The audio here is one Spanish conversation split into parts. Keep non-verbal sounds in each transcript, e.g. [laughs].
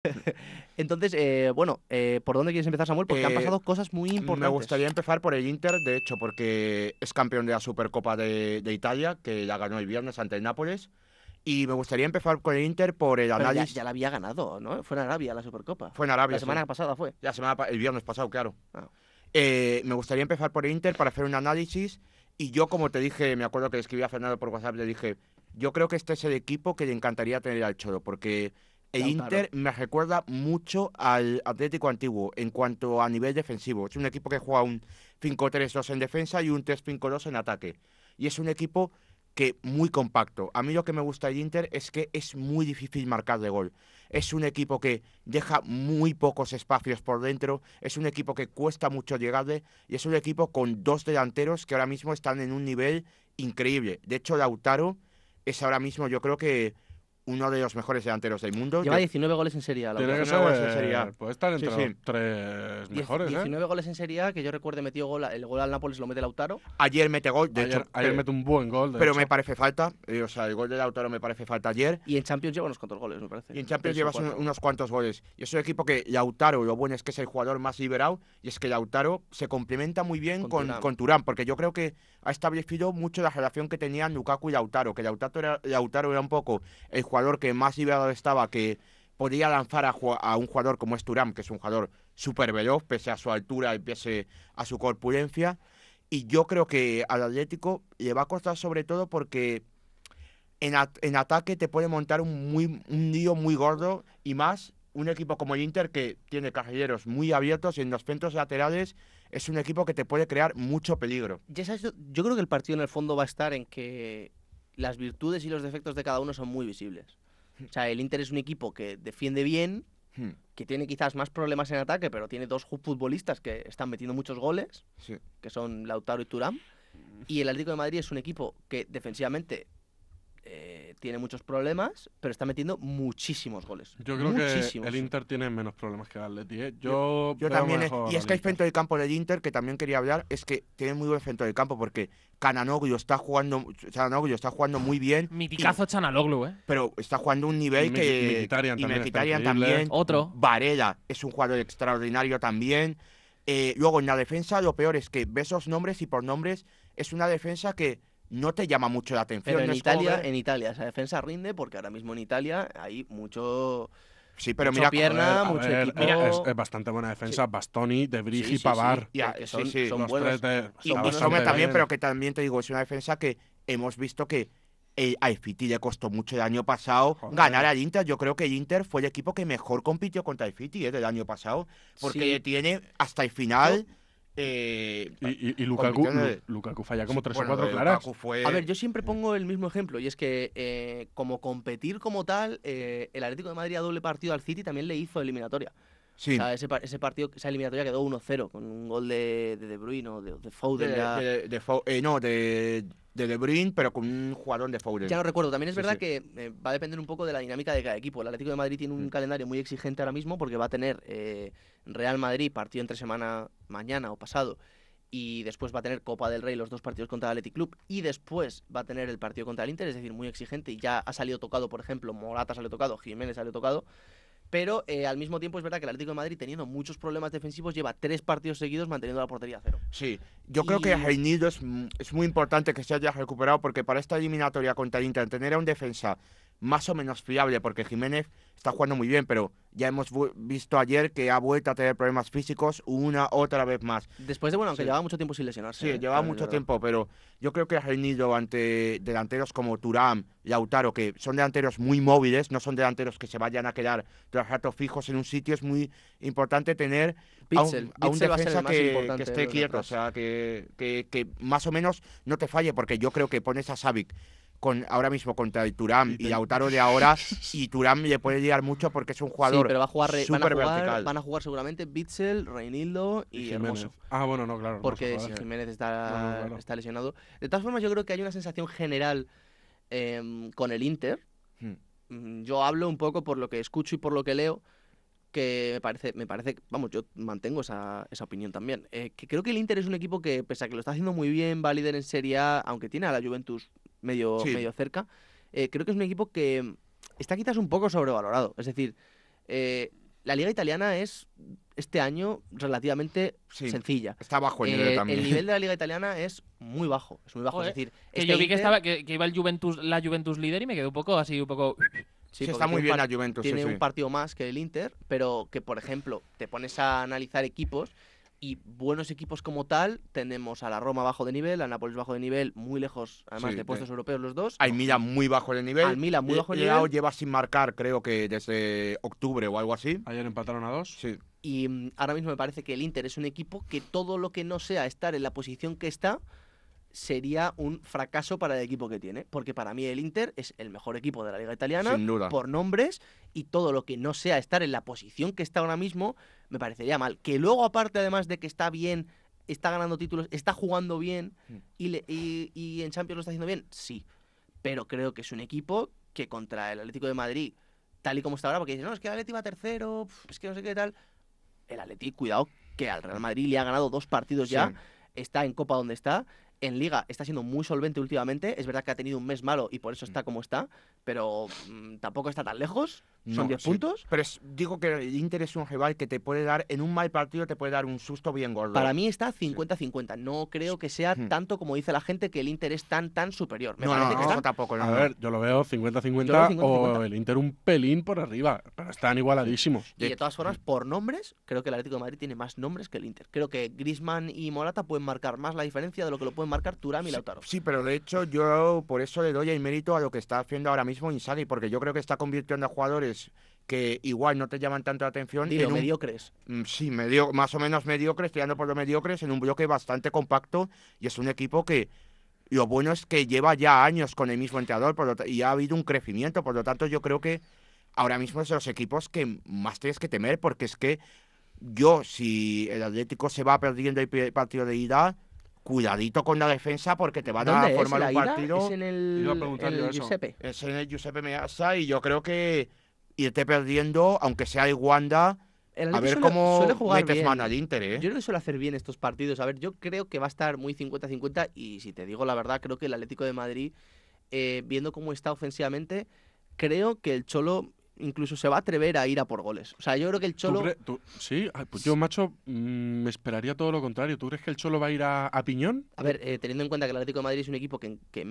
[laughs] Entonces, eh, bueno, eh, ¿por dónde quieres empezar, Samuel? Porque han eh, pasado cosas muy importantes. Me gustaría empezar por el Inter, de hecho, porque es campeón de la Supercopa de, Italia, que la ganó el viernes ante el Nápoles. Y me gustaría empezar con el Inter por el análisis. Ya, la había ganado, ¿no? Fue en Arabia la Supercopa. Fue en Arabia. La semana pasada fue. La semana el viernes pasado, claro. Ah. me gustaría empezar por el Inter para hacer un análisis. Y yo, como te dije, me acuerdo que le escribí a Fernando por WhatsApp, le dije, yo creo que este es el equipo que le encantaría tener al Cholo, porque el Inter me recuerda mucho al Atlético antiguo en cuanto a nivel defensivo. Es un equipo que juega un 5-3-2 en defensa y un 3-5-2 en ataque. Y es un equipo que muy compacto. A mí lo que me gusta del Inter es que es muy difícil marcar de gol. Es un equipo que deja muy pocos espacios por dentro, es un equipo que cuesta mucho llegarle y es un equipo con dos delanteros que ahora mismo están en un nivel increíble. De hecho, Lautaro es ahora mismo yo creo que uno de los mejores delanteros del mundo. Lleva 19 goles en Serie A. goles en Serie A. Puede estar entre sí, tres mejores. 19 ¿eh? goles en Serie A, que yo recuerdo metió el gol al Nápoles lo mete Lautaro. Ayer mete gol, de ayer, hecho, ayer eh, mete un buen gol. pero me parece falta. Eh, o sea, el gol de Lautaro me parece falta ayer. Y en Champions lleva unos cuantos goles, me parece. Y en Champions llevas unos cuantos goles. Y es un equipo que Lautaro, lo bueno es que es el jugador más liberado. Y es que Lautaro se complementa muy bien con, con, Turán. porque yo creo que ha establecido mucho la relación que tenían Lukaku y Lautaro. Que Lautaro era, Lautaro era un poco el jugador que más liberado estaba, que podía lanzar a, un jugador como es Turam, que es un jugador súper veloz, pese a su altura y pese a su corpulencia. Y yo creo que al Atlético le va a costar sobre todo porque en, ataque te puede montar un, muy, un lío muy gordo y más un equipo como el Inter que tiene carrilleros muy abiertos y en los centros laterales es un equipo que te puede crear mucho peligro. Ya yo creo que el partido en el fondo va a estar en que las virtudes y los defectos de cada uno son muy visibles. O sea, el Inter es un equipo que defiende bien, hmm. que tiene quizás más problemas en ataque, pero tiene dos futbolistas que están metiendo muchos goles, que son Lautaro y Turán. Y el Atlético de Madrid es un equipo que defensivamente eh, tiene muchos problemas, pero está metiendo muchísimos goles. Yo creo que el Inter tiene menos problemas que el Atleti. ¿eh? Yo, también. y es que hay centro del campo del Inter, que también quería hablar, es que tiene muy buen centro del campo porque Cananoglu está jugando, Cananoglu está jugando muy bien. Miticazo Cananoglu, ¿eh? Pero está jugando un nivel que. y también, también, Otro. Varela es un jugador extraordinario también. Eh, luego en la defensa, lo peor es que ves esos nombres y por nombres es una defensa que no te llama mucho la atención. Pero en, Italia, en Italia esa defensa rinde porque ahora mismo en Italia hay mucho... Sí, pero mira, pierna, mucho Es, bastante buena defensa. Bastoni, De Brigi, Pavar. son, buenos. y también, pero que también te digo, es una defensa que hemos visto que eh, a Ifiti le costó mucho el año pasado ganar al Inter. Yo creo que el Inter fue el equipo que mejor compitió contra Ifiti eh, del año pasado, porque tiene hasta el final. Eh, y, y, Lukaku, falla como tres o cuatro eh, claras. A ver, yo siempre pongo el mismo ejemplo y es que eh, como competir como tal, el Atlético de Madrid a doble partido al City también le hizo eliminatoria ese, ese, partido, esa eliminatoria quedó 1-0 con un gol de De, de Bruyne o de, de eh, no, de, de Bruyne, pero con un jugador de Foden. Ya lo recuerdo. También es verdad que eh, va a depender un poco de la dinámica de cada equipo. El Atlético de Madrid tiene un mm. calendario muy exigente ahora mismo porque va a tener eh, Real Madrid partido entre semana mañana o pasado y después va a tener Copa del Rey los dos partidos contra el Athletic Club y después va a tener el partido contra el Inter, es decir, muy exigente y ya ha salido tocado, por ejemplo, Morata salió tocado, Jiménez salió tocado pero eh, al mismo tiempo es verdad que el Atlético de Madrid, teniendo muchos problemas defensivos, lleva tres partidos seguidos manteniendo la portería a cero. Sí, yo creo que a es, es, muy importante que se haya recuperado porque para esta eliminatoria contra Inter, tener a un defensa más o menos fiable, porque Jiménez está jugando muy bien, pero ya hemos visto ayer que ha vuelto a tener problemas físicos una otra vez más. Después de, bueno, aunque llevaba mucho tiempo sin lesionarse. Sí, ¿eh? llevaba mucho tiempo, pero yo creo que ha reunido ante delanteros como Turam, Lautaro, que son delanteros muy móviles, no son delanteros que se vayan a quedar tras rato fijos en un sitio. Es muy importante tener Pitzel. a un, defensa que, esté quieto, o sea, que, que, que, más o menos no te falle, porque yo creo que pones a Savic con ahora mismo contra el y Lautaro de ahora [laughs] y Turán le puede llegar mucho porque es un jugador sí, pero va a jugar van a jugar, van a jugar, seguramente Bitzel, Reinildo y, Ah, bueno, no, claro. Porque si Jiménez está, lesionado. De todas formas, yo creo que hay una sensación general em, con el Inter. Hmm. Mm, yo hablo un poco por lo que escucho y por lo que leo que me parece, me parece, vamos, yo mantengo esa, opinión también. Eh, que creo que el Inter es un equipo que, pese a que lo está haciendo muy bien, va líder en Serie A, aunque tiene a la Juventus medio, medio cerca. Eh, creo que es un equipo que está quizás un poco sobrevalorado. Es decir, eh, la liga italiana es este año relativamente sencilla. Está bajo el nivel eh, El nivel de la [laughs] liga italiana es muy bajo. Es muy bajo. es decir, que este yo vi que, estaba, que, iba el Juventus, la Juventus líder y me quedé un poco así, un poco. [laughs] Sí, está muy bien la Juventus. Tiene un partido más que el Inter, pero que, por ejemplo, te pones a analizar equipos y buenos equipos como tal, tenemos a la Roma bajo de nivel, a Nápoles bajo de nivel, muy lejos, además de puestos eh, europeos los dos. Al Milan muy bajo el nivel. Al Milan muy eh, bajo de eh, nivel. lleva sin marcar, creo que desde octubre o algo así. Ayer empataron a dos. Sí. Y mm, ahora mismo me parece que el Inter es un equipo que todo lo que no sea estar en la posición que está, sería un fracaso para el equipo que tiene, porque para mí el Inter es el mejor equipo de la liga italiana por nombres y todo lo que no sea estar en la posición que está ahora mismo me parecería mal. Que luego aparte además de que está bien, está ganando títulos, está jugando bien mm. y, en Champions lo está haciendo bien, sí, pero creo que es un equipo que contra el Atlético de Madrid, tal y como está ahora, porque dicen, no, es que el Atlético va tercero, es que no sé qué tal, el Atlético, cuidado, que al Real Madrid le ha ganado dos partidos ya, está en Copa donde está en liga está siendo muy solvente últimamente. Es verdad que ha tenido un mes malo y por eso mm. está como está, pero mm, tampoco está tan lejos. Son 10 puntos. Pero es, digo que el Inter es un rival que te puede dar, en un mal partido, te puede dar un susto bien gordo. Para mí está 50-50. No creo que sea hmm. tanto como dice la gente que el Inter es tan, tan superior. Me parece que está. tampoco. A ver, yo lo veo 50-50 o el Inter un pelín por arriba, pero están igualadísimos. Y de todas formas, por nombres, creo que el Atlético de Madrid tiene más nombres que el Inter. Creo que Grisman y Morata pueden marcar más la diferencia de lo que lo pueden marca Turami y Lautaro. Sí, pero de hecho yo por eso le doy el mérito a lo que está haciendo ahora mismo Insani, porque yo creo que está convirtiendo a jugadores que igual no te llaman tanto la atención. Y en mediocres. Mm, sí, medio, más o menos mediocres, tirando por los mediocres, en un bloque bastante compacto y es un equipo que lo bueno es que lleva ya años con el mismo entrenador y ha habido un crecimiento, por lo tanto yo creo que ahora mismo es de los equipos que más tienes que temer porque es que yo, si el Atlético se va perdiendo el partido de ida, cuidadito con la defensa porque te van a formar un partido. Es en el, Giuseppe. Es en el Giuseppe Meazza y yo creo que irte perdiendo, aunque sea de Wanda. a ver cómo jugar metes al Inter, ¿eh? Yo no suelo suele hacer bien estos partidos. A ver, yo creo que va a estar muy 50-50 y si te digo la verdad, creo que el Atlético de Madrid, eh, viendo cómo está ofensivamente, creo que el Cholo incluso se va a atrever a ir a por goles. O sea, yo creo que el Cholo. sí, pues yo, macho, me mm, esperaría todo lo contrario. ¿Tú crees que el Cholo va a ir a, Piñón? A ver, eh, teniendo en cuenta que el Atlético de Madrid es un equipo que, que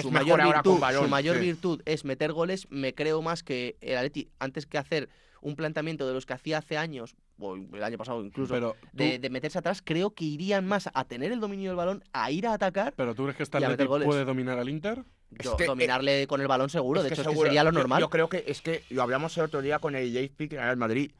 su, mayor virtud, su, mayor virtud, es meter goles, me creo más que el Atlético antes que hacer un planteamiento de los que hacía hace años el año pasado incluso, de, meterse atrás, creo que irían más a tener el dominio del balón, a ir a atacar. ¿Pero tú crees que esta puede dominar al Inter? Yo, dominarle eh, con el balón seguro, de hecho sería lo normal. Yo, creo que es que lo hablamos el otro día con el J.P. en el Madrid.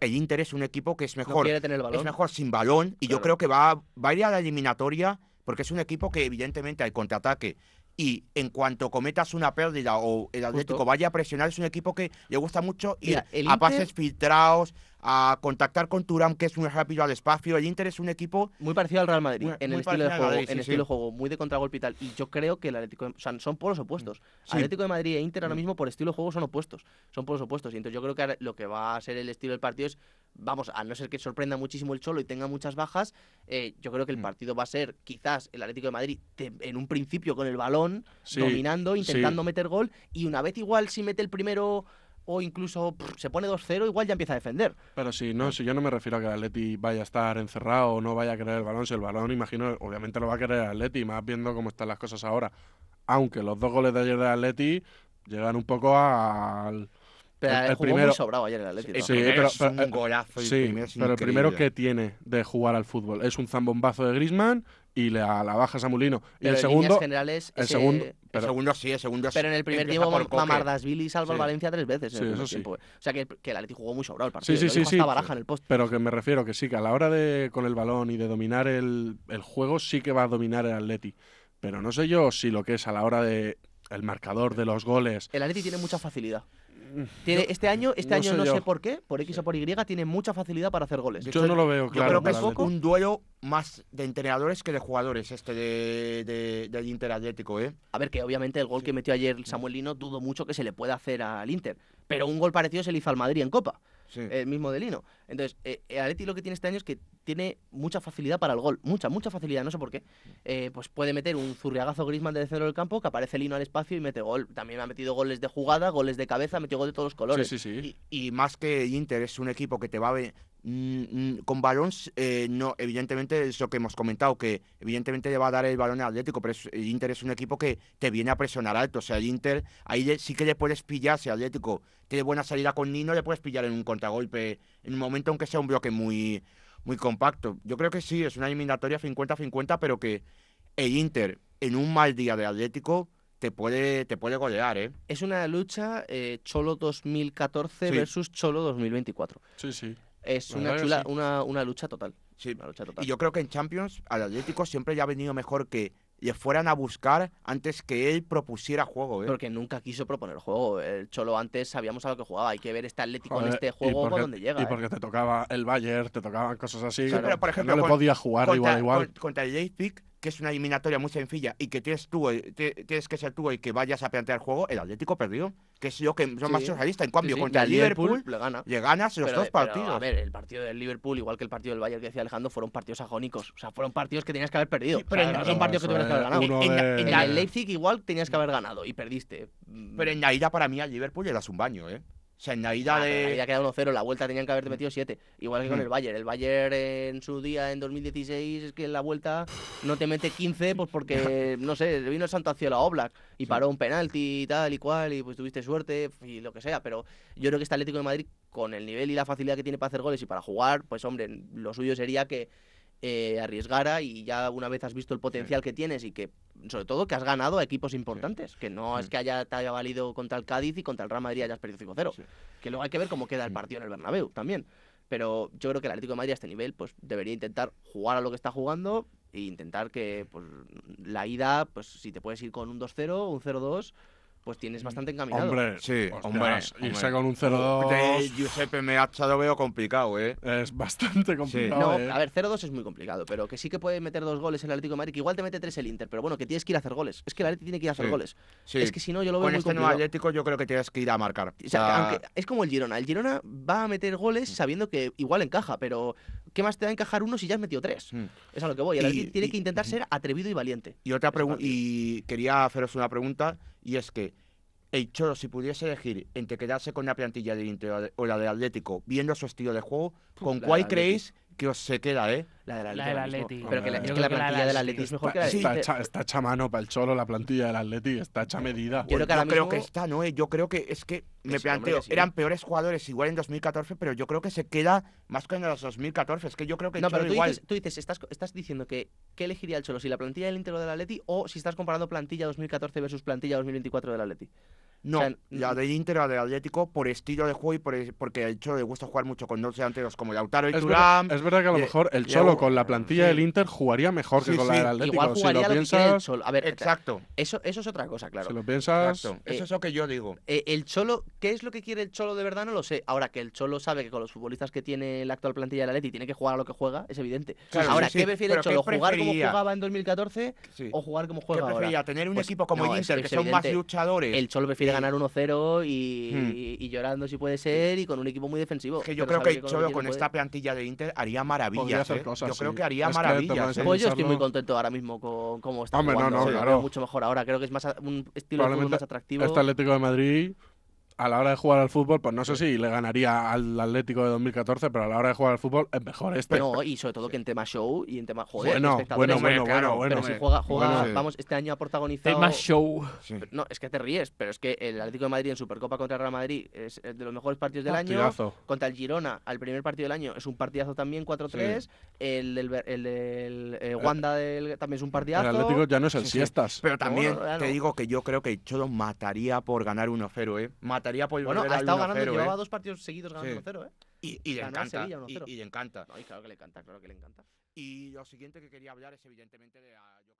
el Inter es un equipo que es mejor, tener el balón. es mejor sin balón y yo creo que va, va a ir a la eliminatoria porque es un equipo que evidentemente al contraataque y en cuanto cometas una pérdida o el Atlético vaya a presionar, es un equipo que le gusta mucho y a pases filtrados, a contactar con Turam, que es un rápido al espacio. El Inter es un equipo. Muy parecido al Real Madrid, en, el, estilo de, juego, en estilo de juego, muy de contragolpe y tal. Y yo creo que el Atlético. De, o sea, son polos opuestos. Atlético de Madrid e Inter ahora mm. mismo, por estilo de juego, son opuestos. Son polos opuestos. Y entonces yo creo que lo que va a ser el estilo del partido es. Vamos, a no ser que sorprenda muchísimo el Cholo y tenga muchas bajas, eh, yo creo que el mm. partido va a ser quizás el Atlético de Madrid en un principio con el balón, dominando, intentando meter gol, y una vez igual si mete el primero o incluso se pone 2-0, igual ya empieza a defender. Pero si no, si yo no me refiero a que el Atleti vaya a estar encerrado o no vaya a querer el balón, si el balón, imagino, obviamente lo va a querer el Atleti, más viendo cómo están las cosas ahora. Aunque los dos goles de ayer de Atleti llegan un poco al pero el, jugó primero. Muy sobrado ayer el Atlético. Sí, pero, es un eh, golazo. Sí, pero el primero que tiene de jugar al fútbol es un zambombazo de Grisman y la, la baja Samulino. Y el segundo. En generales, el, segundo segundo sí, el segundo sí. Pero en el primer tiempo, Mamardasvili salva al Valencia tres veces. Eh. O sea que, el Atleti jugó muy sobrado el partido. Sí, sí, sí. baraja en el post. Pero que me refiero que sí, que a la hora de con el balón y de dominar el, el juego, sí que va a dominar el Atleti. Pero no sé yo si lo que es a la hora de el marcador de los goles. El Atleti tiene mucha facilidad este año, este no año no sé por qué, por X o por Y, tiene mucha facilidad para hacer goles. Yo, no lo veo, claro. un duelo más de entrenadores que de jugadores, este del Inter Atlético, ¿eh? A ver, que obviamente el gol que metió ayer Samuel Lino dudo mucho que se le pueda hacer al Inter. Pero un gol parecido se le hizo al Madrid en Copa. El eh, mismo de Lino. Entonces, el eh, eh, Atleti lo que tiene este año es que tiene mucha facilidad para el gol, mucha, mucha facilidad, no sé por qué. Eh, pues puede meter un zurriagazo Grisman desde centro del campo que aparece Lino al espacio y mete gol. También ha metido goles de jugada, goles de cabeza, metió gol de todos los colores. Y, más que Inter es un equipo que te va a ver mm, mm, con balones, no, evidentemente es lo que hemos comentado, que evidentemente le va a dar el balón al Atlético, pero el Inter es un equipo que te viene a presionar alto. O sea, el Inter ahí sí que le puedes pillarse si Atlético. Tiene buena salida con Nino, le puedes pillar en un contragolpe en un momento aunque sea un bloque muy, muy compacto. Yo creo que sí, es una eliminatoria 50-50, pero que el Inter, en un mal día de Atlético, te puede, te puede golear, ¿eh? Es una lucha eh, Cholo 2014 versus Cholo 2024. Sí, sí. Es una, lucha total, sí. una lucha total. Y yo creo que en Champions al Atlético siempre ya ha venido mejor que y fueran a buscar antes que él propusiera juego. ¿eh? Porque nunca quiso proponer juego. El Cholo antes sabíamos a lo que jugaba. Hay que ver este Atlético en este juego por donde llega. Y ¿eh? porque te tocaba el Bayern, te tocaban cosas así. por ejemplo, no le podía jugar igual Contra el que es una eliminatoria muy sencilla y que tienes tú que ser tú y que vayas a plantear el juego, el Atlético perdió, que es yo que son más socialista. En cambio, contra el Liverpool, le, ganas los dos partidos. A ver, el partido del Liverpool, igual que el partido del Bayern que decía Alejandro, fueron partidos ajónicos. O sea, fueron partidos que tenías que haber perdido. pero no son partidos que tuvieras que haber ganado. En, el Leipzig igual tenías que haber ganado y perdiste. Pero en la ida para mí al Liverpool le das un baño, ¿eh? O sea, en Navidad. Ah, había quedado 1-0, la vuelta tenían que haber metido 7. Igual que con hmm. el Bayern. El Bayern en su día, en 2016, es que en la vuelta no te mete 15, pues porque, [laughs] no sé, vino el santo hacia la Oblak y paró un penalti y tal y cual, y pues tuviste suerte y lo que sea. Pero yo creo que este Atlético de Madrid, con el nivel y la facilidad que tiene para hacer goles y para jugar, pues hombre, lo suyo sería que eh, arriesgara y ya una vez has visto el potencial que tienes y que, sobre todo, que has ganado a equipos importantes, que no es que haya, te haya valido contra el Cádiz y contra el Real Madrid hayas perdido 5-0, que luego hay que ver cómo queda el partido en el Bernabéu también. Pero yo creo que el Atlético de Madrid a este nivel pues debería intentar jugar a lo que está jugando e intentar que pues, la ida, pues si te puedes ir con un 2-0, un 0-2 pues tienes bastante mm. encaminado. Hombre, sí, hombre. Irse con un 0-2. Giuseppe ha lo veo complicado, ¿eh? Es bastante complicado. ¿eh? a ver, 0-2 es muy complicado, pero que sí que puede meter dos goles el Atlético de Madrid, igual te mete tres el Inter, pero bueno, que tienes que ir a hacer goles. Es que el Atlético tiene que ir a hacer goles. Es que si no, yo lo veo con este nuevo Atlético yo creo que tienes que ir a marcar. es como el Girona. El Girona va a meter goles mm. sabiendo que igual encaja, pero ¿qué más te va a encajar uno si ya has metido tres? Mm. Es a lo que voy. El Atlético tiene que intentar ser atrevido y valiente. Y otra este y quería haceros una pregunta y es que el Cholo, si pudiese elegir entre quedarse con la plantilla de Inter o la del Atlético, viendo su estilo de juego, ¿Con cuál creéis que os se queda, eh? La del Atleti. La es que la plantilla del Atleti es mejor que la de… Está, está hecha mano para el Cholo la plantilla del Atleti, está hecha medida. Yo, creo que, pues está, ¿no? Eh. Yo creo que es que me planteo, eran peores jugadores igual en 2014, pero yo creo que se queda más que en los 2014. Es que yo creo que no, pero tú igual... Dices, tú dices, estás, diciendo que ¿qué elegiría el Cholo? ¿Si la plantilla del Inter o del Atleti? O si estás comparando plantilla 2014 versus plantilla 2024 del Atleti. No, la del Inter, la del Atlético, por estilo de juego y por, porque el Cholo le gusta jugar mucho con dos delanteros como Lautaro y es es verdad que a lo mejor el Cholo con la plantilla del Inter jugaría mejor que con la del Atlético. si lo, piensas... a ver, exacto. Eso, eso es otra cosa, claro. Si lo piensas... Exacto. Eso es eh, lo que yo digo. Eh, el Cholo, ¿qué es lo que quiere el Cholo de verdad? No lo sé. Ahora que el Cholo sabe que con los futbolistas que tiene la actual plantilla del Atlético tiene que jugar a lo que juega, es evidente. ahora, ¿qué prefiere el Cholo? ¿Jugar como jugaba en 2014 o jugar como juega prefería? ¿Tener un pues equipo como el Inter, que son más luchadores? El Cholo prefiere ganar 1-0 hmm. y, llorando si puede ser y con un equipo muy defensivo. Que yo creo que con esta plantilla de Inter haría maravillas. ¿eh? yo creo que haría maravillas. ¿eh? pues yo estoy muy contento ahora mismo con cómo está jugando. No, no, Mucho mejor ahora. Creo que es más un estilo más atractivo. Este Atlético de Madrid a la hora de jugar al fútbol, pues no sé si le ganaría al Atlético de 2014, pero a la hora de jugar al fútbol es mejor este. No, y sobre todo que en tema show y en tema. Joder, bueno, bueno, bueno, bueno, bueno. Pero si juega, juega vamos, este año ha protagonizado. Tema show. No, es que te ríes, pero es que el Atlético de Madrid en Supercopa contra Real Madrid es de los mejores partidos del ah, año. Contra el Girona, al primer partido del año, es un partidazo también, 4-3. El del El eh, eh, Wanda también es un partidazo. El Atlético ya no es el siestas. Pero también te digo que yo creo que Chodo mataría por ganar 1-0, ¿eh? Mataría bueno, ha estado ganando, llevaba ¿eh? dos partidos seguidos ganando 1-0, ¿eh? Y, y, le encanta, y, y, le encanta. No, y claro que le encanta, claro que le encanta. Y lo siguiente que quería hablar es evidentemente de... A,